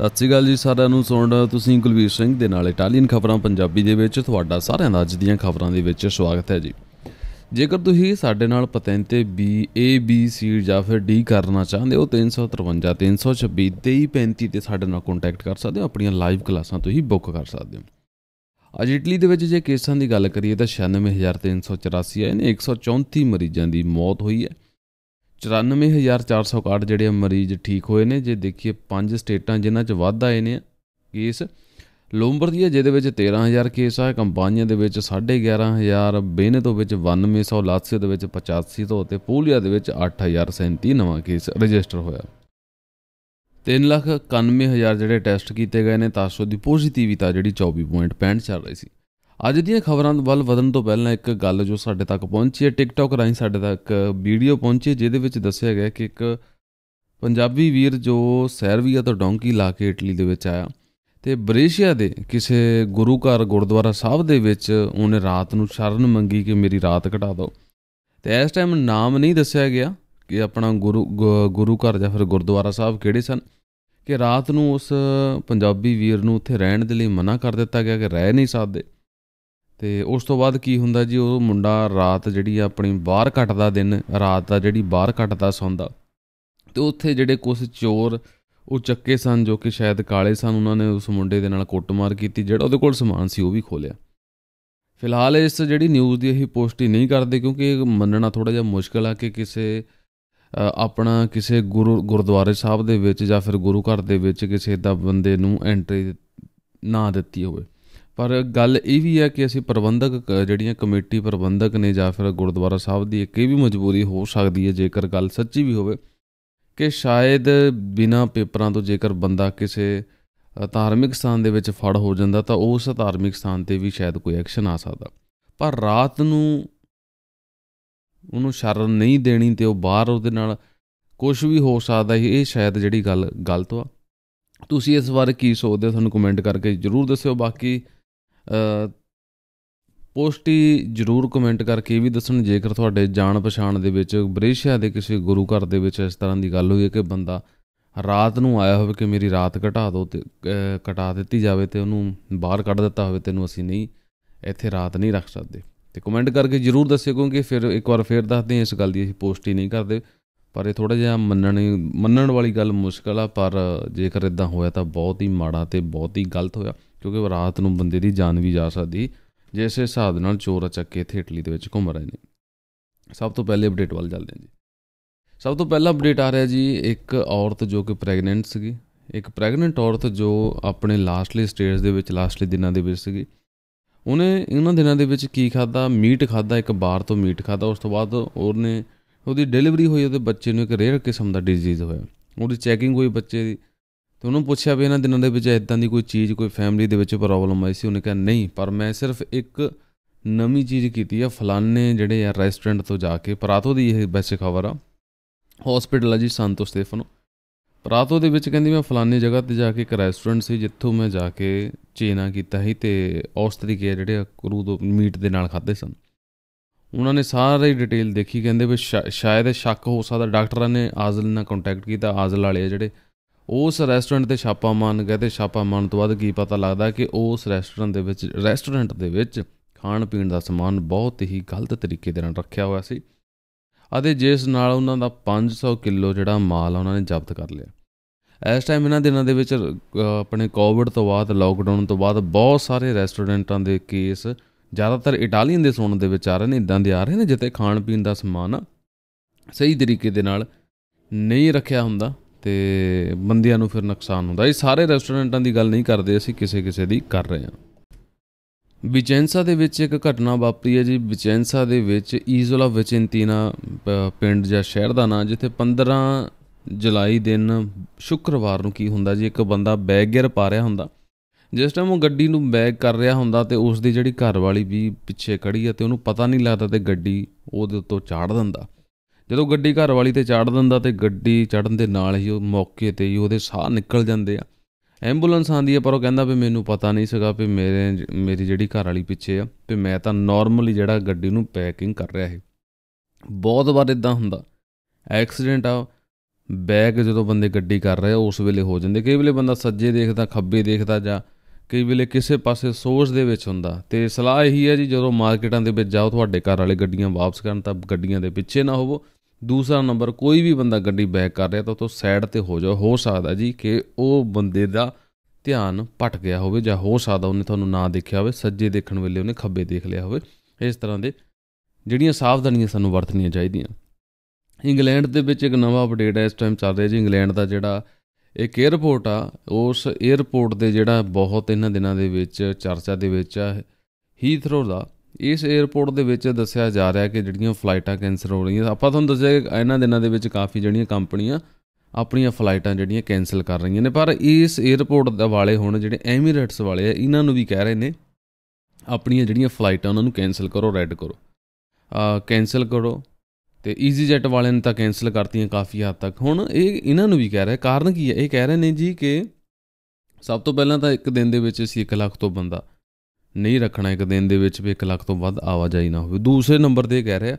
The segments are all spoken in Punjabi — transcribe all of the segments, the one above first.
ਸਤਿ ਸ੍ਰੀ ਅਕਾਲ ਜੀ ਸਾਰਿਆਂ ਨੂੰ ਸੁਣ ਰਹੇ ਤੁਸੀਂ ਕੁਲਵੀਰ ਸਿੰਘ ਦੇ ਨਾਲ ਇਟਾਲੀਅਨ ਖਬਰਾਂ ਪੰਜਾਬੀ ਦੇ ਵਿੱਚ ਤੁਹਾਡਾ ਸਾਰਿਆਂ ਦਾ ਅੱਜ ਦੀਆਂ ਖਬਰਾਂ ਦੇ ਵਿੱਚ ਸਵਾਗਤ ਹੈ ਜੀ ਜੇਕਰ ਤੁਸੀਂ ਸਾਡੇ ਨਾਲ ਤੇ ਬੀ ਏ ਬੀ ਸੀ ਜਾਂ ਫਿਰ ਡੀ ਕਰਨਾ ਚਾਹੁੰਦੇ ਹੋ 353 326 2335 ਤੇ ਸਾਡੇ ਨਾਲ ਕੰਟੈਕਟ ਕਰ ਸਕਦੇ ਹੋ ਆਪਣੀਆਂ ਲਾਈਵ ਕਲਾਸਾਂ ਤੁਸੀਂ ਬੁੱਕ ਕਰ ਸਕਦੇ ਹੋ ਅੱਜ ਇਟਲੀ ਦੇ ਵਿੱਚ ਜੇ ਕੇਸਾਂ ਦੀ ਗੱਲ ਕਰੀਏ ਤਾਂ 96384 ਆਏ ਨੇ 134 ਮਰੀਜ਼ਾਂ ਦੀ ਮੌਤ ਹੋਈ ਹੈ 94461 ਜਿਹੜੇ ਮਰੀਜ਼ ਠੀਕ ਹੋਏ ਨੇ ਜੇ ਦੇਖੀਏ ਪੰਜ ਸਟੇਟਾਂ ਜਿਨ੍ਹਾਂ 'ਚ ਵਾਧਾ ਆਏ ਨੇ ਕੇਸ ਲੋਮਬਰਦੀਆ ਜਿਹਦੇ ਵਿੱਚ 13000 ਕੇਸ ਆ ਕੰਪਾਨੀਆਂ ਦੇ ਵਿੱਚ 11500 ਬੇਨੇ ਤੋਂ ਵਿੱਚ 9100 ਲਾਤਸੇ ਦੇ ਵਿੱਚ 85 ਤੋਂ ਤੇ ਪੂਲੀਆ ਦੇ ਵਿੱਚ 8037 ਨਵਾਂ ਕੇਸ ਰਜਿਸਟਰ ਹੋਇਆ 391000 ਜਿਹੜੇ ਟੈਸਟ ਕੀਤੇ ਗਏ ਨੇ ਤਾਂ ਸੋ ਦੀ ਪੋਜ਼ਿਟਿਵਿਟੀ ਜਿਹੜੀ 24.65 ਚੱਲ ਰਹੀ ਸੀ ਅੱਜ ਦੀਆਂ ਖਬਰਾਂ ਵੱਲ ਵਧਣ ਤੋਂ ਪਹਿਲਾਂ ਇੱਕ ਗੱਲ ਜੋ ਸਾਡੇ ਤੱਕ ਪਹੁੰਚੀ ਹੈ ਟਿਕਟੌਕ ਰਾਹੀਂ ਸਾਡੇ ਤੱਕ ਵੀਡੀਓ ਪਹੁੰਚੀ ਜਿਹਦੇ ਵਿੱਚ ਦੱਸਿਆ ਗਿਆ ਕਿ ਇੱਕ ਪੰਜਾਬੀ ਵੀਰ ਜੋ ਸਰਬੀਆ ਤੋਂ ਡੋਂਕੀ ਲਾ ਕੇ ਇਟਲੀ ਦੇ ਵਿੱਚ ਆਇਆ ਤੇ ਬ੍ਰੇਸ਼ੀਆ ਦੇ ਕਿਸੇ ਗੁਰੂ ਘਰ ਗੁਰਦੁਆਰਾ ਸਾਹਿਬ ਦੇ ਵਿੱਚ ਉਹਨੇ ਰਾਤ ਨੂੰ ਸ਼ਰਨ ਮੰਗੀ ਕਿ ਮੇਰੀ ਰਾਤ ਘਟਾ ਦਿਓ ਤੇ ਇਸ ਟਾਈਮ ਨਾਮ ਨਹੀਂ ਦੱਸਿਆ ਗਿਆ ਕਿ ਆਪਣਾ ਗੁਰੂ ਗੁਰੂ ਘਰ ਜਾਂ ਫਿਰ ਗੁਰਦੁਆਰਾ ਸਾਹਿਬ ਕਿਹੜੇ ਸਨ ਕਿ ਰਾਤ ਨੂੰ ਉਸ ਪੰਜਾਬੀ ਵੀਰ ਨੂੰ ਉੱਥੇ ਰਹਿਣ ਦੇ ਲਈ ਮਨਾ ਕਰ ਦਿੱਤਾ ਗਿਆ ਕਿ ਰਹਿ ਨਹੀਂ ਸਕਦੇ ਤੇ ਉਸ ਤੋਂ ਬਾਅਦ ਕੀ ਹੁੰਦਾ ਜੀ ਉਹ ਮੁੰਡਾ ਰਾਤ ਜਿਹੜੀ ਆਪਣੀ ਬਾਹਰ ਘਟਦਾ ਦਿਨ ਰਾਤ ਦਾ ਜਿਹੜੀ ਬਾਹਰ ਘਟਦਾ ਸੌਂਦਾ ਤੇ ਉੱਥੇ ਜਿਹੜੇ ਕੁਝ ਚੋਰ ਉਹ ਚੱਕੇ ਸਨ ਜੋ ਕਿ ਸ਼ਾਇਦ ਕਾਲੇ ਸਨ ਉਹਨਾਂ ਨੇ ਉਸ ਮੁੰਡੇ ਦੇ ਨਾਲ ਕੁੱਟਮਾਰ ਕੀਤੀ ਜਿਹੜਾ ਉਹਦੇ ਕੋਲ ਸਮਾਨ ਸੀ ਉਹ ਵੀ ਖੋਲਿਆ ਫਿਲਹਾਲ ਇਸ ਜਿਹੜੀ ਨਿਊਜ਼ ਦੀ ਅਸੀਂ ਪੋਸਟ ਹੀ ਨਹੀਂ ਕਰਦੇ ਕਿਉਂਕਿ ਇਹ ਮੰਨਣਾ ਥੋੜਾ ਜਿਹਾ ਮੁਸ਼ਕਲ ਆ ਕਿ ਕਿਸੇ ਆਪਣਾ ਕਿਸੇ ਗੁਰੂ ਗੁਰਦੁਆਰੇ ਸਾਹਿਬ ਦੇ ਵਿੱਚ ਜਾਂ ਫਿਰ ਗੁਰੂ ਘਰ ਦੇ ਵਿੱਚ ਕਿਸੇ ਦਾ ਬੰਦੇ ਨੂੰ ਐਂਟਰੀ ਨਾ ਦਿੱਤੀ ਹੋਵੇ ਪਰ ਗੱਲ ਇਹ ਵੀ ਹੈ ਕਿ ਅਸੀਂ ਪ੍ਰਬੰਧਕ ਜਿਹੜੀਆਂ ਕਮੇਟੀ ਪ੍ਰਬੰਧਕ ਨੇ ਜਾਂ ਫਿਰ ਗੁਰਦੁਆਰਾ ਸਾਹਿਬ ਦੀ ਇੱਕ ਇਹ ਵੀ ਮਜਬੂਰੀ ਹੋ ਸਕਦੀ ਹੈ ਜੇਕਰ ਗੱਲ ਸੱਚੀ ਵੀ ਹੋਵੇ ਕਿ ਸ਼ਾਇਦ ਬਿਨਾ ਪੇਪਰਾਂ ਤੋਂ ਜੇਕਰ ਬੰਦਾ ਕਿਸੇ ਧਾਰਮਿਕ ਸਥਾਨ ਦੇ ਵਿੱਚ ਫੜ ਹੋ ਜਾਂਦਾ ਤਾਂ ਉਸ ਧਾਰਮਿਕ ਸਥਾਨ ਤੇ ਵੀ ਸ਼ਾਇਦ ਕੋਈ ਐਕਸ਼ਨ ਆ ਸਕਦਾ ਪਰ ਰਾਤ ਨੂੰ ਉਹਨੂੰ ਸ਼ਰਨ ਨਹੀਂ ਦੇਣੀ ਤੇ ਉਹ ਬਾਹਰ ਉਹਦੇ ਨਾਲ ਕੁਝ ਵੀ ਹੋ ਸਕਦਾ ਇਹ ਸ਼ਾਇਦ ਜਿਹੜੀ ਗੱਲ ਗਲਤ ਆ ਤੁਸੀਂ ਇਸ ਬਾਰੇ ਕੀ ਸੋਚਦੇ ਹੋ ਤੁਹਾਨੂੰ ਕਮੈਂਟ ਕਰਕੇ ਜਰੂਰ ਦੱਸਿਓ ਬਾਕੀ ਪੋਸਟ ਹੀ ਜਰੂਰ ਕਮੈਂਟ ਕਰਕੇ ਇਹ ਵੀ ਦੱਸਣ ਜੇਕਰ ਤੁਹਾਡੇ ਜਾਣ ਪਛਾਣ ਦੇ ਵਿੱਚ ਬਰੇਸ਼ਿਆ ਦੇ ਕਿਸੇ ਗੁਰੂ ਘਰ ਦੇ ਵਿੱਚ ਇਸ ਤਰ੍ਹਾਂ ਦੀ ਗੱਲ ਹੋਈ ਹੈ ਕਿ ਬੰਦਾ ਰਾਤ ਨੂੰ ਆਇਆ ਹੋਵੇ ਕਿ ਮੇਰੀ ਰਾਤ ਘਟਾ ਦਿਓ ਤੇ ਘਟਾ ਦਿੱਤੀ ਜਾਵੇ ਤੇ ਉਹਨੂੰ ਬਾਹਰ ਕੱਢ ਦਿੱਤਾ ਹੋਵੇ ਤੈਨੂੰ ਅਸੀਂ ਨਹੀਂ ਇੱਥੇ ਰਾਤ ਨਹੀਂ ਰੱਖ ਸਕਦੇ ਤੇ ਕਮੈਂਟ ਕਰਕੇ ਜਰੂਰ ਦੱਸਿਓ ਕਿਉਂਕਿ ਫਿਰ ਇੱਕ ਵਾਰ ਫੇਰ ਦੱਸਦੇ ਹਾਂ ਇਸ ਗੱਲ ਦੀ ਅਸੀਂ ਪੋਸਟ ਹੀ ਨਹੀਂ ਕਰਦੇ ਪਰ ਇਹ ਥੋੜਾ ਜਿਹਾ ਮੰਨਣ ਮੰਨਣ ਵਾਲੀ ਗੱਲ ਮੁਸ਼ਕਲ ਆ ਪਰ ਜੇਕਰ ਇਦਾਂ ਹੋਇਆ ਤਾਂ ਬਹੁਤ ਹੀ ਮਾੜਾ ਤੇ ਬਹੁਤ ਹੀ ਗਲਤ ਹੋਇਆ ਕਿਉਂਕਿ ਰਾਤ ਨੂੰ ਬੰਦੇ ਦੀ ਜਾਨ ਵੀ ਜਾ ਸਕਦੀ ਜਿਸ ਹਿਸਾਬ ਨਾਲ ਚੋਰ ਚੱਕੇ ਇੱਥੇ ਇਟਲੀ ਦੇ ਵਿੱਚ ਘੁੰਮ ਰਹੇ ਨੇ ਸਭ ਤੋਂ ਪਹਿਲੇ ਅਪਡੇਟ ਵੱਲ ਚੱਲਦੇ ਹਾਂ ਜੀ ਸਭ ਤੋਂ ਪਹਿਲਾ ਅਪਡੇਟ ਆ ਰਿਹਾ ਜੀ ਇੱਕ ਔਰਤ ਜੋ ਕਿ ਪ੍ਰੈਗਨੈਂਟ ਸੀਗੀ ਇੱਕ ਪ੍ਰੈਗਨੈਂਟ ਔਰਤ ਜੋ ਆਪਣੇ ਲਾਸਟਲੀ ਸਟੇਜ ਦੇ ਵਿੱਚ ਲਾਸਟਲੀ ਦਿਨਾਂ ਦੇ ਵਿੱਚ ਸੀਗੀ ਉਹਨੇ ਇਹਨਾਂ ਦਿਨਾਂ ਦੇ ਵਿੱਚ ਕੀ ਖਾਦਾ ਮੀਟ ਖਾਦਾ ਇੱਕ ਬਾਰ ਤੋਂ ਮੀਟ ਖਾਦਾ ਉਸ ਤੋਂ ਬਾਅਦ ਉਹਨੇ ਉਹਦੀ ਡਿਲੀਵਰੀ ਹੋਈ ਉਹਦੇ ਬੱਚੇ ਨੂੰ ਇੱਕ ਰੇਅਰ ਕਿਸਮ ਦਾ ਡਿਜ਼ੀਜ਼ ਹੋਇਆ ਉਹਦੀ ਚੈਕਿੰਗ ਹੋਈ ਬੱਚੇ ਦੀ ਤੇ ਉਹਨੂੰ ਪੁੱਛਿਆ ਵੀ ਇਹਨਾਂ ਦਿਨਾਂ ਦੇ ਵਿੱਚ ਇਦਾਂ ਦੀ ਕੋਈ ਚੀਜ਼ ਕੋਈ ਫੈਮਿਲੀ ਦੇ ਵਿੱਚ ਪ੍ਰੋਬਲਮ ਆਈ ਸੀ ਉਹਨੇ ਕਿਹਾ ਨਹੀਂ ਪਰ ਮੈਂ ਸਿਰਫ ਇੱਕ ਨਵੀਂ ਚੀਜ਼ ਕੀਤੀ ਆ ਫਲਾਨੇ ਜਿਹੜੇ ਆ ਰੈਸਟੋਰੈਂਟ ਤੋਂ ਜਾ ਕੇ ਪਰਾਤੋ ਦੀ ਇਹ ਵੈਸੇ ਖਬਰ ਆ ਹਸਪੀਟਲ ਆ ਜੀ ਸੰਤੋ ਸਟੇਫਨੋ ਪਰਾਤੋ ਦੇ ਵਿੱਚ ਕਹਿੰਦੀ ਮੈਂ ਫਲਾਨੀ ਜਗ੍ਹਾ ਤੇ ਜਾ ਕੇ ਇੱਕ ਰੈਸਟੋਰੈਂਟ ਸੀ ਜਿੱਥੋਂ ਮੈਂ ਜਾ ਕੇ ਚੇਨਾ ਕੀਤਾ ਸੀ ਤੇ ਉਸ ਤਰੀਕੇ ਜਿਹੜੇ ਤੋਂ ਮੀਟ ਦੇ ਨਾਲ ਖਾਦੇ ਸਨ ਉਹਨਾਂ ਨੇ ਸਾਰੀ ਡਿਟੇਲ ਦੇਖੀ ਕਹਿੰਦੇ ਵੀ ਸ਼ਾਇਦ ਸ਼ੱਕ ਹੋ ਸਕਦਾ ਡਾਕਟਰਾਂ ਨੇ ਆਜ਼ਲ ਨਾਲ ਕੰਟੈਕਟ ਕੀਤਾ ਆਜ਼ਲ ਵਾਲੇ ਜਿਹੜੇ ਉਸ ਰੈਸਟੋਰੈਂਟ ਤੇ ਛਾਪਾ ਮਾਰਨ ਗਏ ਤੇ ਛਾਪਾ ਮਾਰਨ ਤੋਂ ਬਾਅਦ ਕੀ ਪਤਾ ਲੱਗਦਾ ਕਿ ਉਸ ਰੈਸਟੋਰੈਂਟ ਦੇ ਵਿੱਚ ਰੈਸਟੋਰੈਂਟ ਦੇ ਵਿੱਚ ਖਾਣ ਪੀਣ ਦਾ ਸਮਾਨ ਬਹੁਤ ਹੀ ਗਲਤ ਤਰੀਕੇ ਦੇ ਨਾਲ ਰੱਖਿਆ ਹੋਇਆ ਸੀ ਅਤੇ ਜਿਸ ਨਾਲ ਉਹਨਾਂ ਦਾ 500 ਕਿਲੋ ਜਿਹੜਾ ਮਾਲ ਉਹਨਾਂ ਨੇ ਜ਼ਬਤ ਕਰ ਲਿਆ ਇਸ ਟਾਈਮ ਇਹਨਾਂ ਦਿਨਾਂ ਦੇ ਵਿੱਚ ਆਪਣੇ ਕੋਵਿਡ ਤੋਂ ਬਾਅਦ ਲਾਕਡਾਊਨ ਤੋਂ ਬਾਅਦ ਬਹੁਤ ਸਾਰੇ ਰੈਸਟੋਰੈਂਟਾਂ ਦੇ ਕੇਸ ਜ਼ਿਆਦਾਤਰ ਇਟਾਲੀਅਨ ਦੇ ਸੁਣਨ ਦੇ ਵਿੱਚ ਆ ਰਹੇ ਨੇ ਇਦਾਂ ਦੇ ਆ ਰਹੇ ਨੇ ਜਿੱਤੇ ਖਾਣ ਪੀਣ ਦਾ ਸਮਾਨ ਸਹੀ ਤਰੀਕੇ ਦੇ ਨਾਲ ਨਹੀਂ ਰੱਖਿਆ ਹੁੰਦਾ ਤੇ ਬੰਦਿਆਂ ਨੂੰ ਫਿਰ ਨੁਕਸਾਨ ਹੁੰਦਾ ਇਹ ਸਾਰੇ ਰੈਸਟੋਰੈਂਟਾਂ ਦੀ ਗੱਲ ਨਹੀਂ ਕਰਦੇ ਅਸੀਂ ਕਿਸੇ ਕਿਸੇ ਦੀ ਕਰ ਰਹੇ ਹਾਂ ਵਿਚੈਂਸਾ ਦੇ ਵਿੱਚ ਇੱਕ ਘਟਨਾ ਵਾਪਰੀ ਹੈ ਜੀ ਵਿਚੈਂਸਾ ਦੇ ਵਿੱਚ ਈਜ਼ੋਲਾ ਵਿਚੈਂਤੀਨਾ ਪਿੰਡ ਜਾਂ ਸ਼ਹਿਰ ਦਾ ਨਾਂ ਜਿੱਥੇ 15 ਜੁਲਾਈ ਦਿਨ ਸ਼ੁੱਕਰਵਾਰ ਨੂੰ ਕੀ ਹੁੰਦਾ ਜੀ ਇੱਕ ਬੰਦਾ ਬੈਗ ਗੇਅਰ ਪਾ ਰਿਹਾ ਹੁੰਦਾ ਜਿਸ ਟਾਈਮ ਉਹ ਗੱਡੀ ਨੂੰ ਬੈਗ ਕਰ ਰਿਹਾ ਹੁੰਦਾ ਤੇ ਉਸ ਦੀ ਜਿਹੜੀ ਘਰ ਵਾਲੀ ਵੀ ਪਿੱਛੇ ਖੜੀ ਹੈ ਤੇ ਉਹਨੂੰ ਪਤਾ ਨਹੀਂ ਲੱਗਦਾ ਤੇ ਗੱਡੀ ਉਹਦੇ ਉੱਤੋਂ ਚਾੜ ਦਿੰਦਾ ਜਦੋਂ ਗੱਡੀ ਘਰ ਵਾਲੀ ਤੇ ਚਾੜ ਦਿੰਦਾ ਤੇ ਗੱਡੀ ਚੜਨ ਦੇ ਨਾਲ ਹੀ ਉਹ ਮੌਕੇ ਤੇ ਹੀ ਉਹਦੇ ਸਾਹ ਨਿਕਲ ਜਾਂਦੇ ਆ ਐਂਬੂਲੈਂਸ ਆਂਦੀ ਆ ਪਰ ਉਹ ਕਹਿੰਦਾ ਵੀ ਮੈਨੂੰ ਪਤਾ ਨਹੀਂ ਸੀਗਾ ਵੀ ਮੇਰੇ ਮੇਰੀ ਜਿਹੜੀ ਘਰ ਵਾਲੀ ਪਿੱਛੇ ਆ ਵੀ ਮੈਂ ਤਾਂ ਨਾਰਮਲੀ ਜਿਹੜਾ ਗੱਡੀ ਨੂੰ ਪੈਕਿੰਗ ਕਰ ਰਿਹਾ ਸੀ ਬਹੁਤ ਵਾਰ ਇਦਾਂ ਹੁੰਦਾ ਐਕਸੀਡੈਂਟ ਆ ਬੈਗ ਜਦੋਂ ਬੰਦੇ ਗੱਡੀ ਕਰ ਰਹੇ ਉਸ ਵੇਲੇ ਹੋ ਜਾਂਦੇ ਕਈ ਵੇਲੇ ਬੰਦਾ ਸੱਜੇ ਦੇਖਦਾ ਖੱਬੇ ਦੇਖਦਾ ਜਾਂ ਕਈ ਵੇਲੇ ਕਿਸੇ ਪਾਸੇ ਸੋਚ ਦੇ ਵਿੱਚ ਹੁੰਦਾ ਤੇ ਸਲਾਹ ਇਹੀ ਹੈ ਜੀ ਜਦੋਂ ਮਾਰਕੀਟਾਂ ਦੇ ਵਿੱਚ ਜਾਓ ਤੁਹਾਡੇ ਘਰ ਵਾਲੇ ਗੱਡੀਆਂ ਵਾਪਸ ਕਰਨ ਤਾਂ ਗੱਡੀਆਂ ਦੇ ਪਿੱਛੇ ਨਾ ਹੋਵੋ ਦੂਸਰਾ ਨੰਬਰ ਕੋਈ ਵੀ ਬੰਦਾ ਗੱਡੀ ਬੈਕ ਕਰ ਰਿਹਾ ਤਾਂ ਉਹ ਸਾਈਡ ਤੇ ਹੋ ਜਾ ਹੋ ਸਕਦਾ ਜੀ ਕਿ ਉਹ ਬੰਦੇ ਦਾ ਧਿਆਨ ਭਟ ਗਿਆ ਹੋਵੇ ਜਾਂ ਹੋ ਸਕਦਾ ਉਹਨੇ ਤੁਹਾਨੂੰ ਨਾ ਦੇਖਿਆ ਹੋਵੇ ਸੱਜੇ ਦੇਖਣ ਵੇਲੇ ਉਹਨੇ ਖੱਬੇ ਦੇਖ ਲਿਆ ਹੋਵੇ ਇਸ ਤਰ੍ਹਾਂ ਦੇ ਜਿਹੜੀਆਂ ਸਾਵਧਾਨੀਆਂ ਸਾਨੂੰ ਵਰਤਣੀਆਂ ਚਾਹੀਦੀਆਂ ਇੰਗਲੈਂਡ ਦੇ ਵਿੱਚ ਇੱਕ ਨਵਾਂ ਅਪਡੇਟ ਹੈ ਇਸ ਟਾਈਮ ਚੱਲ ਰਿਹਾ ਜੀ ਇੰਗਲੈਂਡ ਦਾ ਜਿਹੜਾ ਇੱਕ 에ਅਰਪੋਰਟ ਆ ਉਸ 에ਅਰਪੋਰਟ ਦੇ ਜਿਹੜਾ ਬਹੁਤ ਇਹਨਾਂ ਦਿਨਾਂ ਦੇ ਵਿੱਚ ਚਰਚਾ ਦੇ ਵਿੱਚ ਆ ਹੀਥਰੋ ਦਾ ਇਸ 에어ਪੋਰਟ ਦੇ ਵਿੱਚ ਦੱਸਿਆ ਜਾ ਰਿਹਾ ਕਿ ਜਿਹੜੀਆਂ ਫਲਾਈਟਾਂ ਕੈਨਸਲ ਹੋ ਰਹੀਆਂ ਆਪਾਂ ਤੁਹਾਨੂੰ ਦੱਸਿਆ ਇਹਨਾਂ ਦਿਨਾਂ ਦੇ ਵਿੱਚ ਕਾਫੀ ਜਿਹੜੀਆਂ ਕੰਪਨੀਆਂ ਆਪਣੀਆਂ ਫਲਾਈਟਾਂ ਜਿਹੜੀਆਂ ਕੈਨਸਲ ਕਰ ਰਹੀਆਂ ਨੇ ਪਰ ਇਸ 에어ਪੋਰਟ ਦੇ ਵਾਲੇ ਹੁਣ ਜਿਹੜੇ ਐਮੀਰੇਟਸ ਵਾਲੇ ਆ ਇਹਨਾਂ ਨੂੰ ਵੀ ਕਹਿ ਰਹੇ ਨੇ ਆਪਣੀਆਂ ਜਿਹੜੀਆਂ ਫਲਾਈਟਾਂ ਉਹਨਾਂ ਨੂੰ ਕੈਨਸਲ ਕਰੋ ਰੈੱਡ ਕਰੋ ਆ ਕੈਨਸਲ ਕਰੋ ਤੇ ਈਜ਼ੀ ਜੈਟ ਵਾਲਿਆਂ ਨੇ ਤਾਂ ਕੈਨਸਲ ਕਰਤੀਆਂ ਕਾਫੀ ਹੱਦ ਤੱਕ ਹੁਣ ਇਹ ਇਹਨਾਂ ਨੂੰ ਵੀ ਕਹਿ ਰਿਹਾ ਕਾਰਨ ਕੀ ਹੈ ਇਹ ਕਹਿ ਰਹੇ ਨੇ ਜੀ ਕਿ ਸਭ ਤੋਂ ਪਹਿਲਾਂ ਤਾਂ ਇੱਕ ਦਿਨ ਦੇ ਵਿੱਚ ਅਸੀਂ 1 ਲੱਖ ਤੋਂ ਬੰਦਾ ਨਹੀਂ ਰੱਖਣਾ ਇੱਕ ਦਿਨ ਦੇ ਵਿੱਚ ਵੀ 1 ਲੱਖ ਤੋਂ ਵੱਧ ਆਵਾਜਾਈ ਨਾ ਹੋਵੇ ਦੂਸਰੇ ਨੰਬਰ ਤੇ ਕਹਿ ਰਿਹਾ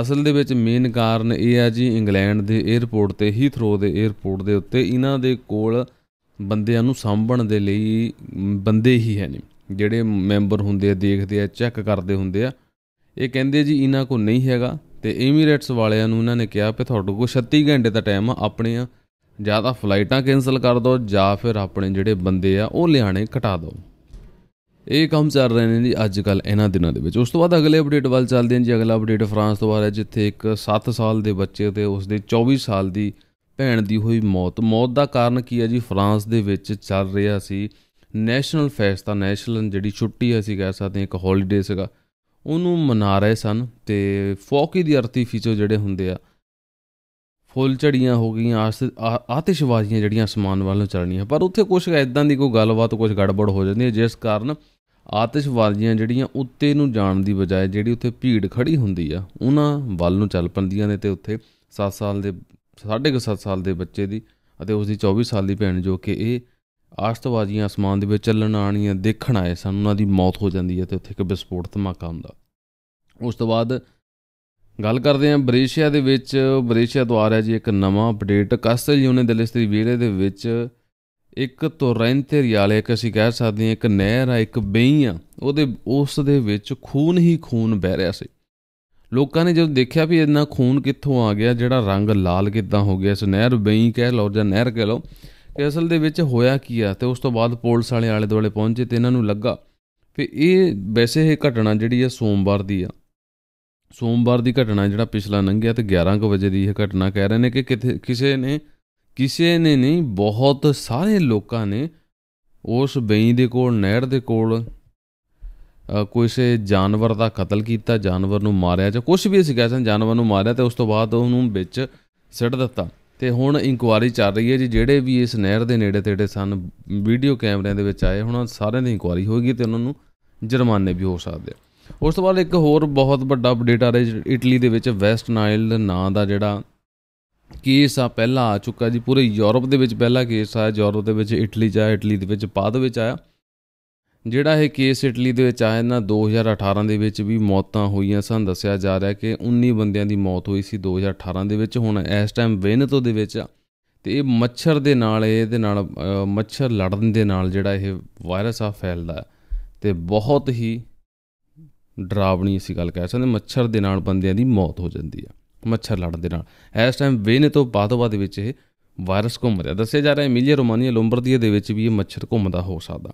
ਅਸਲ ਦੇ ਵਿੱਚ ਮੇਨ ਕਾਰਨ ਇਹ ਆ ਜੀ ਇੰਗਲੈਂਡ ਦੇ 에ਅਰਪੋਰਟ ਤੇ ਹੀਥਰੋ ਦੇ 에ਅਰਪੋਰਟ ਦੇ ਉੱਤੇ ਇਹਨਾਂ ਦੇ ਕੋਲ ਬੰਦਿਆਂ ਨੂੰ ਸਾਂਭਣ ਦੇ ਲਈ ਬੰਦੇ ਹੀ ਹੈ ਨਹੀਂ ਜਿਹੜੇ ਮੈਂਬਰ ਹੁੰਦੇ ਆ ਦੇਖਦੇ ਆ ਚੈੱਕ ਕਰਦੇ ਹੁੰਦੇ ਆ ਇਹ ਕਹਿੰਦੇ ਜੀ ਇਹਨਾਂ ਕੋ ਨਹੀਂ ਹੈਗਾ ਤੇ ਐਮੀਰੇਟਸ ਵਾਲਿਆਂ ਨੂੰ ਇਹਨਾਂ ਨੇ ਕਿਹਾ ਕਿ ਤੁਹਾਡੇ ਕੋ 36 ਘੰਟੇ ਦਾ ਟਾਈਮ ਆ ਆਪਣੇ ਜਾਂ ਤਾਂ ਫਲਾਈਟਾਂ ਕੈਨਸਲ ਕਰ ਦਿਓ ਜਾਂ ਫਿਰ ਆਪਣੇ ਜਿਹੜੇ ਬੰਦੇ ਆ ਉਹ ਲਿਆਣੇ ਘਟਾ ਦਿਓ ਇਹ ਕੰਮ ਚੱਲ ਰਹੇ ਨੇ ਜੀ ਅੱਜ ਕੱਲ ਇਹਨਾਂ ਦਿਨਾਂ ਦੇ ਵਿੱਚ ਉਸ ਤੋਂ ਬਾਅਦ ਅਗਲੇ ਅਪਡੇਟ ਵੱਲ ਚੱਲਦੇ ਹਾਂ ਜੀ ਅਗਲਾ ਅਪਡੇਟ ਫਰਾਂਸ ਤੋਂ ਆ ਰਿਹਾ ਜਿੱਥੇ ਇੱਕ 7 ਸਾਲ ਦੇ ਬੱਚੇ ਤੇ ਉਸ ਦੇ 24 ਸਾਲ ਦੀ ਭੈਣ ਦੀ ਹੋਈ ਮੌਤ ਮੌਤ ਦਾ ਕਾਰਨ ਕੀ ਹੈ ਜੀ ਫਰਾਂਸ ਦੇ ਵਿੱਚ ਚੱਲ ਰਿਹਾ ਸੀ ਨੈਸ਼ਨਲ ਫੈਸਟ ਦਾ ਨੈਸ਼ਨਲ ਜਿਹੜੀ ਛੁੱਟੀ ਅਸੀਂ ਕਹਿ ਸਕਦੇ ਇੱਕ ਹੌਲੀਡੇ ਸੀਗਾ ਉਹਨੂੰ ਮਨਾ ਰਹੇ ਸਨ ਤੇ ਫੌਕੀ ਦੀ ਫੀਚਰ ਜਿਹੜੇ ਹੁੰਦੇ ਆ ਫੁੱਲ ਝੜੀਆਂ ਹੋ ਗਈਆਂ ਆਤਿਸ਼ਬਾਜ਼ੀਆਂ ਜਿਹੜੀਆਂ ਅਸਮਾਨ ਵੱਲੋਂ ਚੱਲਣੀਆਂ ਪਰ ਉੱਥੇ ਕੁਝ ਐਦਾਂ ਦੀ ਕੋਈ ਗੱਲਬਾਤ ਕੁਝ ਗੜਬੜ ਹੋ ਜਾਂਦੀ ਹੈ ਜਿਸ ਕਾਰਨ ਆਤਿਸ਼ਬਾਜ਼ੀਆਂ ਜਿਹੜੀਆਂ ਉੱਤੇ ਨੂੰ ਜਾਣ ਦੀ ਬਜਾਏ ਜਿਹੜੀ ਉੱਥੇ ਭੀੜ ਖੜੀ ਹੁੰਦੀ ਆ ਉਹਨਾਂ ਵੱਲ ਨੂੰ ਚੱਲ ਪੰਦੀਆਂ ਨੇ ਤੇ ਉੱਥੇ 7 ਸਾਲ ਦੇ 7.5 ਸਾਲ ਦੇ ਬੱਚੇ ਦੀ ਅਤੇ ਉਸ ਦੀ 24 ਸਾਲ ਦੀ ਭੈਣ ਜੋ ਕਿ ਇਹ ਆਸਤਵਾਜ਼ੀਆਂ ਅਸਮਾਨ ਦੇ ਵਿੱਚ ਚੱਲਣ ਆਣੀਆਂ ਦੇਖਣ ਆਏ ਸਨ ਉਹਨਾਂ ਦੀ ਮੌਤ ਹੋ ਜਾਂਦੀ ਹੈ ਤੇ ਉੱਥੇ ਇੱਕ ਵਿਸਫੋਟ ਧਮਾਕਾ ਹੁੰਦਾ ਉਸ ਤੋਂ ਬਾਅਦ ਗੱਲ ਕਰਦੇ ਹਾਂ ਬਰੇਸ਼ੀਆ ਦੇ ਵਿੱਚ ਬਰੇਸ਼ੀਆ ਦੁਆਰਾ ਜੀ ਇੱਕ ਨਵਾਂ ਅਪਡੇਟ ਕਸਤਲ ਯੂਨੇ ਦਲਿਸਤਰੀ ਵੀਰੇ ਦੇ ਵਿੱਚ ਇੱਕ ਟੋਰੈਂਟ ਤੇ ਰਿਆਲੇ ਇੱਕ ਅਸੀਂ ਕਹਿ ਸਕਦੇ ਹਾਂ ਇੱਕ ਨਹਿਰ ਆ ਇੱਕ ਬਈ ਆ ਉਹਦੇ ਉਸ ਦੇ ਵਿੱਚ ਖੂਨ ਹੀ ਖੂਨ ਵਹਿ ਰਿਹਾ ਸੀ ਲੋਕਾਂ ਨੇ ਜਦੋਂ ਦੇਖਿਆ ਵੀ ਇੰਨਾ ਖੂਨ ਕਿੱਥੋਂ ਆ ਗਿਆ ਜਿਹੜਾ ਰੰਗ ਲਾਲ ਕਿੱਦਾਂ ਹੋ ਗਿਆ ਇਸ ਨਹਿਰ ਬਈ ਕਹਿ ਲਓ ਜਾਂ ਨਹਿਰ ਕਹਿ ਲਓ ਕਿ ਅਸਲ ਦੇ ਵਿੱਚ ਹੋਇਆ ਕੀ ਆ ਤੇ ਉਸ ਤੋਂ ਬਾਅਦ ਪੁਲਿਸ ਵਾਲੇ ਆਲੇ ਦੁਆਲੇ ਪਹੁੰਚੇ ਤੇ ਇਹਨਾਂ ਨੂੰ ਲੱਗਾ ਵੀ ਇਹ ਵੈਸੇ ਇਹ ਘਟਨਾ ਜਿਹੜੀ ਆ ਸੋਮਵਾਰ ਦੀ ਆ ਸੋਮਵਾਰ ਦੀ ਘਟਨਾ ਜਿਹੜਾ ਪਿਛਲਾ ਲੰਘਿਆ ਤੇ 11 ਵਜੇ ਦੀ ਇਹ ਘਟਨਾ ਕਹਿ ਰਹੇ ਨੇ ਕਿ ਕਿਸੇ ਨੇ ਕਿਸੇ ਨੇ ਨਹੀਂ ਬਹੁਤ ਸਾਰੇ ਲੋਕਾਂ ਨੇ ਉਸ ਬਈ ਦੇ ਕੋਲ ਨਹਿਰ ਦੇ ਕੋਲ ਕੋਈ ਸੇ ਜਾਨਵਰ ਦਾ ਕਤਲ ਕੀਤਾ ਜਾਨਵਰ ਨੂੰ ਮਾਰਿਆ ਜਾਂ ਕੁਝ ਵੀ ਅਸੀਂ ਸਕਦੇ ਜਾਨਵਰ ਨੂੰ ਮਾਰਿਆ ਤੇ ਉਸ ਤੋਂ ਬਾਅਦ ਉਹਨੂੰ ਵਿੱਚ ਸਿੱਟ ਦਿੱਤਾ ਤੇ ਹੁਣ ਇਨਕੁਆਰੀ ਚੱਲ ਰਹੀ ਹੈ ਜੀ ਜਿਹੜੇ ਵੀ ਇਸ ਨਹਿਰ ਦੇ ਨੇੜੇ ਤੇੜੇ ਸਨ ਵੀਡੀਓ ਕੈਮਰਿਆਂ ਦੇ ਵਿੱਚ ਆਏ ਹੁਣ ਸਾਰਿਆਂ ਦੀ ਇਨਕੁਆਰੀ ਹੋਏਗੀ ਤੇ ਉਹਨਾਂ ਨੂੰ ਜੁਰਮਾਨੇ ਵੀ ਹੋ ਸਕਦੇ ਉਸ ਤੋਂ ਬਾਅਦ ਇੱਕ ਹੋਰ ਬਹੁਤ ਵੱਡਾ ਅਪਡੇਟ ਆ ਰਿਹਾ ਇਟਲੀ ਦੇ ਵਿੱਚ ਵੈਸਟ ਨਾਈਲ ਨਾਂ ਦਾ ਜਿਹੜਾ ਕੇਸ ਆ ਪਹਿਲਾਂ ਆ ਚੁੱਕਾ ਜੀ ਪੂਰੇ ਯੂਰਪ ਦੇ ਵਿੱਚ ਪਹਿਲਾ ਕੇਸ ਆ ਯੂਰਪ ਦੇ ਵਿੱਚ ਇਟਲੀ ਚ ਇਟਲੀ ਦੇ ਵਿੱਚ ਬਾਅਦ ਵਿੱਚ ਆਇਆ ਜਿਹੜਾ ਇਹ ਕੇਸ ਇਟਲੀ ਦੇ ਵਿੱਚ ਆਇਆ ਨਾ 2018 ਦੇ ਵਿੱਚ ਵੀ ਮੌਤਾਂ ਹੋਈਆਂ ਸਨ ਦੱਸਿਆ ਜਾ ਰਿਹਾ ਕਿ 19 ਬੰਦਿਆਂ ਦੀ ਮੌਤ ਹੋਈ ਸੀ 2018 ਦੇ ਵਿੱਚ ਹੁਣ ਇਸ ਟਾਈਮ ਵੈਨਤੋ ਦੇ ਵਿੱਚ ਤੇ ਇਹ ਮੱਛਰ ਦੇ ਨਾਲ ਇਹਦੇ ਨਾਲ ਮੱਛਰ ਲੜਨ ਦੇ ਨਾਲ ਜਿਹੜਾ ਇਹ ਵਾਇਰਸ ਆ ਫੈਲਦਾ ਤੇ ਬਹੁਤ ਹੀ ਡਰਾਵਣੀ ਅਸੀਂ ਗੱਲ ਕਹਿ ਸਕਦੇ ਮੱਛਰ ਦੇ ਨਾਲ ਬੰਦਿਆਂ ਦੀ ਮੌਤ ਹੋ ਜਾਂਦੀ ਆ ਮੱਛਰ ਲੜਨ ਦੇ ਨਾਲ ਇਸ ਟਾਈਮ ਵੇਨੇ ਤੋਂ ਬਾਦੋਬਾ ਦੇ ਵਿੱਚ ਇਹ ਵਾਇਰਸ ਘੁੰਮ ਰਿਹਾ ਦੱਸਿਆ ਜਾ ਰਿਹਾ ਹੈ ਮਿਲੀਆ ਰੋਮਾਨੀਆ ਲੋਂਬਰਦੀਆ ਦੇ ਵਿੱਚ ਵੀ ਇਹ ਮੱਛਰ ਘੁੰਮਦਾ ਹੋ ਸਕਦਾ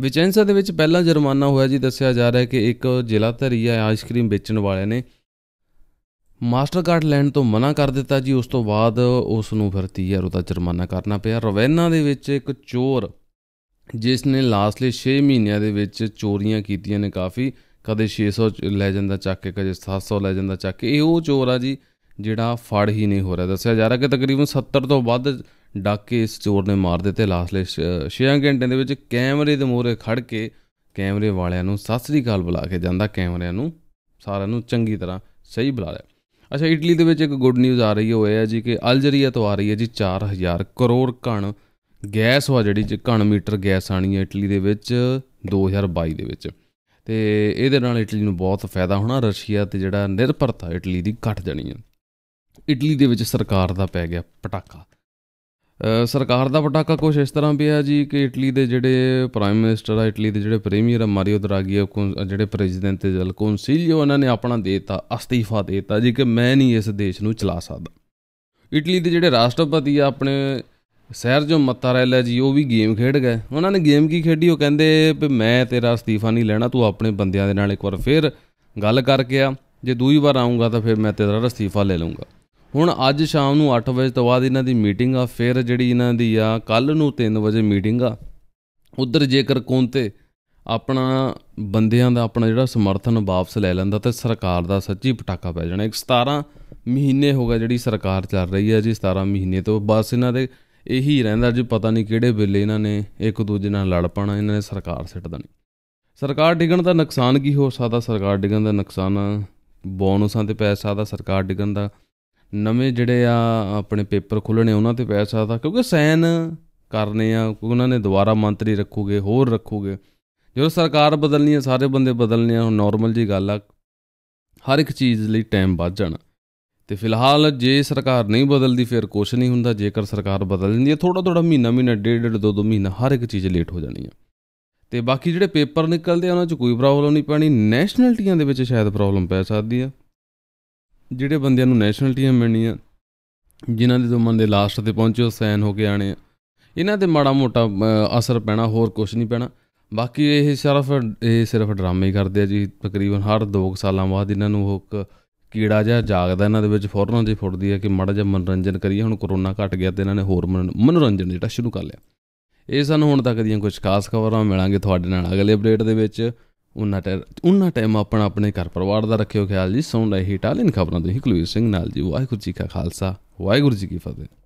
ਵਿਚੈਂਸਾ ਦੇ ਵਿੱਚ ਪਹਿਲਾ ਜੁਰਮਾਨਾ ਹੋਇਆ ਜੀ ਦੱਸਿਆ ਜਾ ਰਿਹਾ ਹੈ ਕਿ ਇੱਕ ਜ਼ਿਲ੍ਹਾ ਧਰੀਆ ਆਈਸਕ੍ਰੀਮ ਵੇਚਣ ਵਾਲੇ ਨੇ ਮਾਸਟਰ ਕਾਰਡ ਲੈਣ ਤੋਂ ਮਨਾ ਕਰ ਦਿੱਤਾ ਜੀ ਉਸ ਤੋਂ ਬਾਅਦ ਉਸ ਨੂੰ ਫਿਰ 30000 ਦਾ ਜੁਰਮਾਨਾ ਕਰਨਾ ਪਿਆ ਰਵੈਨਾ ਦੇ ਵਿੱਚ ਇੱਕ ਚੋਰ ਜਿਸ ਨੇ ਲਾਸਟਲੇ 6 ਮਹੀਨਿਆਂ ਦੇ ਵਿੱਚ ਚੋਰੀਆਂ ਕੀਤੀਆਂ ਨੇ ਕਾਫੀ ਕਦੇ 600 ਲੈ ਜਾਂਦਾ ਚੱਕ ਕੇ ਕਦੇ 700 ਲੈ ਜਾਂਦਾ ਚੱਕ ਕੇ ਇਹ ਉਹ ਚੋਰ ਆ ਜੀ ਜਿਹੜਾ ਫੜ ਹੀ ਨਹੀਂ ਹੋ ਰਿਹਾ ਦੱਸਿਆ ਜਾ ਰਿਹਾ ਕਿ ਤਕਰੀਬਨ 70 ਤੋਂ ਵੱਧ ਡਾਕੇ ਇਸ ਚੋਰ ਨੇ ਮਾਰ ਦਿੱਤੇ ਲਾਸਲੇ 6 ਘੰਟਿਆਂ ਦੇ ਵਿੱਚ ਕੈਮਰੇ ਦੇ ਮੋਰੇ ਖੜ ਕੇ ਕੈਮਰੇ ਵਾਲਿਆਂ ਨੂੰ ਸਤਿ ਸ੍ਰੀ ਅਕਾਲ ਬੁਲਾ ਕੇ ਜਾਂਦਾ ਕੈਮਰਿਆਂ ਨੂੰ ਸਾਰਿਆਂ ਨੂੰ ਚੰਗੀ ਤਰ੍ਹਾਂ ਸਹੀ ਬੁਲਾ ਲਿਆ ਅੱਛਾ ਇਟਲੀ ਦੇ ਵਿੱਚ ਇੱਕ ਗੁੱਡ ਨਿਊਜ਼ ਆ ਰਹੀ ਆ ਜੀ ਕਿ ਅਲਜਰੀਆ ਤੋਂ ਆ ਰਹੀ ਹੈ ਜੀ 4000 ਕਰੋੜ ਘਣ ਗੈਸ ਹੋ ਜਿਹੜੀ ਘਣ ਮੀਟਰ ਗੈਸ ਆਣੀ ਹੈ ਇਟਲੀ ਦੇ ਵਿੱਚ 2022 ਦੇ ਵਿੱਚ ਤੇ ਇਹਦੇ ਨਾਲ ਇਟਲੀ ਨੂੰ ਬਹੁਤ ਫਾਇਦਾ ਹੋਣਾ ਰਸ਼ੀਆ ਤੇ ਜਿਹੜਾ ਨਿਰਭਰਤਾ ਇਟਲੀ ਦੀ ਘਟ ਜਾਣੀ ਹੈ ਇਟਲੀ ਦੇ ਵਿੱਚ ਸਰਕਾਰ ਦਾ ਪੈ ਗਿਆ ਪਟਾਕਾ ਸਰਕਾਰ ਦਾ ਪਟਾਕਾ ਕੁਝ ਇਸ ਤਰ੍ਹਾਂ ਵੀ ਹੈ ਜੀ ਕਿ ਇਟਲੀ ਦੇ ਜਿਹੜੇ ਪ੍ਰਾਈਮ ਮਿਨਿਸਟਰ ਆ ਇਟਲੀ ਦੇ ਜਿਹੜੇ ਪ੍ਰੀਮੀਅਰ ਆ ਮਾਰੀਓ ਦਰਾਗੀ ਆ ਜਿਹੜੇ ਪ੍ਰੈਜ਼ੀਡੈਂਟ ਤੇ ਜਲ ਕੌਂਸੀਲਿਓ ਉਹਨਾਂ ਨੇ ਆਪਣਾ ਦੇਤਾ ਅਸਤੀਫਾ ਦੇਤਾ ਜੀ ਕਿ ਮੈਂ ਨਹੀਂ ਇਸ ਦੇਸ਼ ਨੂੰ ਚਲਾ ਸਕਦਾ ਇਟਲੀ ਦੇ ਜਿਹੜੇ ਰਾਸ਼ਟਰਪਤੀ ਆ ਆਪਣੇ ਸਹਿਰਜੋ ਮੱਤਾਰੈਲਾ ਜੀ ਉਹ ਵੀ ਗੇਮ ਖੇਡ ਗਏ ਉਹਨਾਂ ਨੇ ਗੇਮ ਕੀ ਖੇਡੀ ਉਹ ਕਹਿੰਦੇ ਵੀ ਮੈਂ ਤੇਰਾ ਅਸਤੀਫਾ ਨਹੀਂ ਲੈਣਾ ਤੂੰ ਆਪਣੇ ਬੰਦਿਆਂ ਦੇ ਨਾਲ ਇੱਕ ਵਾਰ ਫੇਰ ਗੱਲ ਕਰਕੇ ਆ ਜੇ ਦੂਜੀ ਵਾਰ ਆਉਂਗਾ ਤਾਂ ਫੇਰ ਮੈਂ ਤੇਰਾ ਅਸਤੀਫਾ ਲੈ ਲਵਾਂਗਾ ਹੁਣ ਅੱਜ ਸ਼ਾਮ ਨੂੰ 8 ਵਜੇ ਤੋਂ ਬਾਅਦ ਇਹਨਾਂ ਦੀ ਮੀਟਿੰਗ ਆ ਫੇਰ ਜਿਹੜੀ ਇਹਨਾਂ ਦੀ ਆ ਕੱਲ ਨੂੰ 3 ਵਜੇ ਮੀਟਿੰਗ ਆ ਉਧਰ ਜੇਕਰ ਕੋਨਤੇ ਆਪਣਾ ਬੰਦਿਆਂ ਦਾ ਆਪਣਾ ਜਿਹੜਾ ਸਮਰਥਨ ਵਾਪਸ ਲੈ ਲੈਂਦਾ ਤੇ ਸਰਕਾਰ ਦਾ ਸੱਚੀ ਪਟਾਕਾ ਪੈ ਜਾਣਾ 17 ਮਹੀਨੇ ਹੋ ਗਏ ਜਿਹੜੀ ਸਰਕਾਰ ਚੱਲ ਰਹੀ ਹੈ ਜੀ 17 ਮਹੀਨੇ ਤੋਂ ਬਸ ਇਹਨਾਂ ਦੇ ਇਹੀ ਰਹਿੰਦਾ ਜੀ ਪਤਾ ਨਹੀਂ ਕਿਹੜੇ ਵੇਲੇ ਇਹਨਾਂ ਨੇ ਇੱਕ ਦੂਜੇ ਨਾਲ ਲੜ ਪਾਣਾ ਇਹਨਾਂ ਨੇ ਸਰਕਾਰ ਸਿੱਟ ਦੇਣੀ ਸਰਕਾਰ ਡਿੱਗਣ ਦਾ ਨੁਕਸਾਨ ਕੀ ਹੋ ਸਕਦਾ ਸਰਕਾਰ ਡਿੱਗਣ ਦਾ ਨੁਕਸਾਨ ਬੋਨਸਾਂ ਤੇ ਪੈਸਾ ਦਾ ਸਰਕਾਰ ਡਿੱਗਣ ਦਾ ਨਵੇਂ ਜਿਹੜੇ ਆ ਆਪਣੇ ਪੇਪਰ ਖੁੱਲਣੇ ਉਹਨਾਂ ਤੇ ਪੈਸਾ ਦਾ ਕਿਉਂਕਿ ਸੈਨ ਕਰਨੇ ਆ ਉਹਨਾਂ ਨੇ ਦੁਬਾਰਾ ਮੰਤਰੀ ਰੱਖੂਗੇ ਹੋਰ ਰੱਖੂਗੇ ਜਦੋਂ ਸਰਕਾਰ ਬਦਲਣੀ ਹੈ ਸਾਰੇ ਬੰਦੇ ਬਦਲਨੇ ਆ ਨੋਰਮਲ ਜੀ ਗੱਲ ਆ ਹਰ ਇੱਕ ਚੀਜ਼ ਲਈ ਟਾਈਮ ਵੱਧ ਜਾਣਾ ਤੇ ਫਿਲਹਾਲ ਜੇ ਸਰਕਾਰ ਨਹੀਂ ਬਦਲਦੀ ਫਿਰ ਕੁਝ ਨਹੀਂ ਹੁੰਦਾ ਜੇਕਰ ਸਰਕਾਰ ਬਦਲ ਜਾਂਦੀ ਹੈ ਥੋੜਾ ਥੋੜਾ ਮਹੀਨਾ ਮਹੀਨਾ ਡੇਢ ਡੇਢ ਦੋ ਦੋ ਮਹੀਨਾ ਹਰ ਇੱਕ ਚੀਜ਼ ਲੇਟ ਹੋ ਜਾਣੀ ਹੈ ਤੇ ਬਾਕੀ ਜਿਹੜੇ ਪੇਪਰ ਨਿਕਲਦੇ ਆ ਉਹਨਾਂ 'ਚ ਕੋਈ ਪ੍ਰੋਬਲਮ ਨਹੀਂ ਪੈਣੀ ਨੈਸ਼ਨਲਟੀਆਂ ਦੇ ਵਿੱਚ ਸ਼ਾਇਦ ਪ੍ਰੋਬਲਮ ਪੈ ਸਕਦੀ ਆ ਜਿਹੜੇ ਬੰਦਿਆਂ ਨੂੰ ਨੈਸ਼ਨਲਟੀਆਂ ਮਿਲਣੀਆਂ ਜਿਨ੍ਹਾਂ ਦੇ ਦੋਮਨ ਦੇ ਲਾਸਟ ਤੇ ਪਹੁੰਚੇ ਉਹ ਸੈਨ ਹੋ ਕੇ ਆਣੇ ਆ ਇਹਨਾਂ ਤੇ ਮਾੜਾ ਮੋਟਾ ਅਸਰ ਪੈਣਾ ਹੋਰ ਕੁਝ ਨਹੀਂ ਪੈਣਾ ਬਾਕੀ ਇਹ ਸਿਰਫ ਇਹ ਸਿਰਫ ਡਰਾਮੇ ਕਰਦੇ ਆ ਜੀ ਤਕਰੀਬਨ ਹਰ 2 ਸਾਲਾਂ ਬਾਅਦ ਇਹਨਾਂ ਨੂੰ ਉਹ ਕੀੜਾ ਜਿਹਾ ਜਾਗਦਾ ਇਹਨਾਂ ਦੇ ਵਿੱਚ ਫੌਰਨ ਦੀ ਫੁੱਟਦੀ ਹੈ ਕਿ ਮੜਾ ਜਿਹਾ ਮਨੋਰੰਜਨ ਕਰੀਏ ਹੁਣ ਕਰੋਨਾ ਘਟ ਗਿਆ ਤੇ ਇਹਨਾਂ ਨੇ ਹੋਰ ਮਨੋਰੰਜਨ ਜਿਹੜਾ ਸ਼ੁਰੂ ਕਰ ਲਿਆ ਇਹ ਸਾਨੂੰ ਹੁਣ ਤੱਕ ਦੀਆਂ ਕੁਝ ਖਾਸ ਖਬਰਾਂ ਮਿਲਾਂਗੇ ਤੁਹਾਡੇ ਨਾਲ ਅਗਲੇ ਅਪਡੇਟ ਦੇ ਵਿੱਚ ਉਹਨਾਂ ਟਾਈਮ ਉਹਨਾਂ ਟਾਈਮ ਆਪਣਾ ਆਪਣੇ ਘਰ ਪਰਿਵਾਰ ਦਾ ਰੱਖਿਓ ਖਿਆਲ ਜੀ ਸੁਣ ਰਹੇ ਹੀ ਟਾਲਿਨ ਖਬਰਾਂ ਤੋਂ ਹੀ ਕੁਲਵੀਰ ਸਿੰਘ ਨਾਲ ਜੀ ਵਾਹਿਗੁਰੂ ਜੀ ਕਾ ਖਾਲਸਾ ਵਾਹਿਗੁਰੂ ਜੀ ਕੀ ਫਤਿਹ